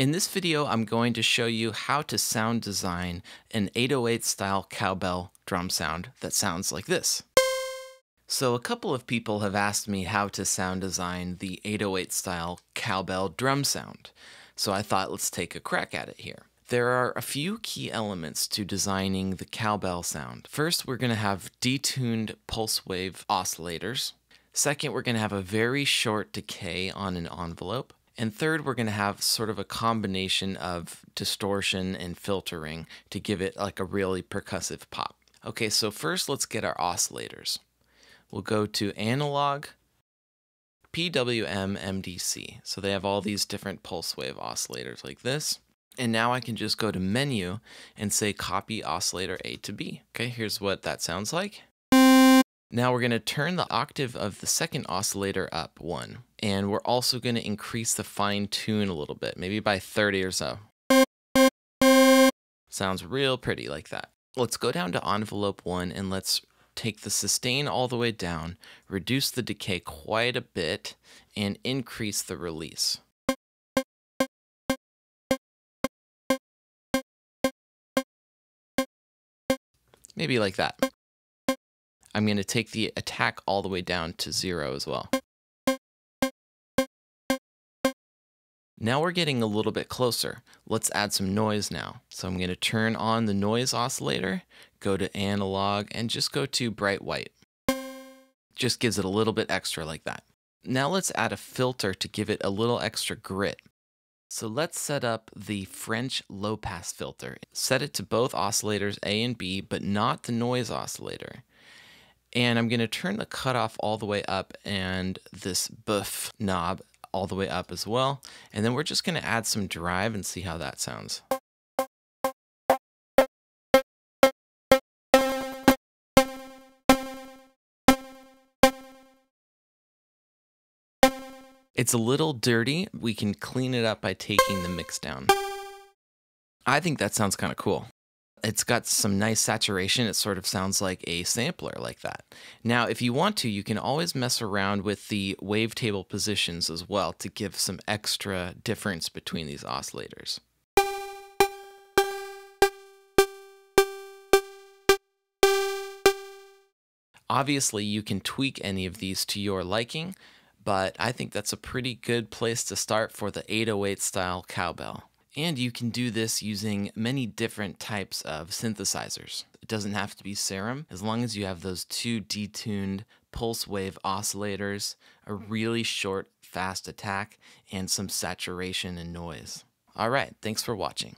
In this video, I'm going to show you how to sound design an 808 style cowbell drum sound that sounds like this. So a couple of people have asked me how to sound design the 808 style cowbell drum sound. So I thought let's take a crack at it here. There are a few key elements to designing the cowbell sound. First, we're going to have detuned pulse wave oscillators. Second, we're going to have a very short decay on an envelope. And third, we're going to have sort of a combination of distortion and filtering to give it like a really percussive pop. Okay, so first let's get our oscillators. We'll go to analog, PWM, MDC. So they have all these different pulse wave oscillators like this. And now I can just go to menu and say copy oscillator A to B. Okay, here's what that sounds like. Now we're going to turn the octave of the second oscillator up one, and we're also going to increase the fine tune a little bit, maybe by 30 or so. Sounds real pretty like that. Let's go down to envelope one and let's take the sustain all the way down, reduce the decay quite a bit, and increase the release. Maybe like that. I'm going to take the attack all the way down to zero as well. Now we're getting a little bit closer. Let's add some noise now. So I'm going to turn on the noise oscillator, go to analog, and just go to bright white. Just gives it a little bit extra like that. Now let's add a filter to give it a little extra grit. So let's set up the French low pass filter. Set it to both oscillators A and B, but not the noise oscillator and I'm going to turn the cutoff all the way up and this buff knob all the way up as well. And then we're just going to add some drive and see how that sounds. It's a little dirty. We can clean it up by taking the mix down. I think that sounds kind of cool. It's got some nice saturation. It sort of sounds like a sampler like that. Now, if you want to, you can always mess around with the wavetable positions as well to give some extra difference between these oscillators. Obviously, you can tweak any of these to your liking, but I think that's a pretty good place to start for the 808 style cowbell. And you can do this using many different types of synthesizers. It doesn't have to be Serum, as long as you have those two detuned pulse wave oscillators, a really short, fast attack, and some saturation and noise. All right, thanks for watching.